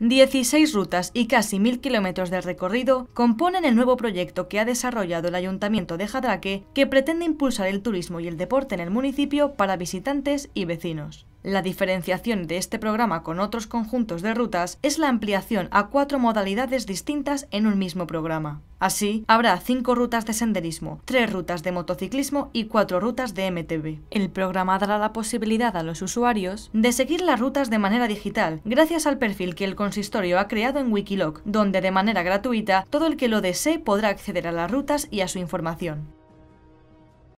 16 rutas y casi 1.000 kilómetros de recorrido componen el nuevo proyecto que ha desarrollado el Ayuntamiento de Jadraque, que pretende impulsar el turismo y el deporte en el municipio para visitantes y vecinos. La diferenciación de este programa con otros conjuntos de rutas es la ampliación a cuatro modalidades distintas en un mismo programa. Así, habrá cinco rutas de senderismo, tres rutas de motociclismo y cuatro rutas de MTB. El programa dará la posibilidad a los usuarios de seguir las rutas de manera digital, gracias al perfil que el consistorio ha creado en Wikiloc, donde de manera gratuita todo el que lo desee podrá acceder a las rutas y a su información.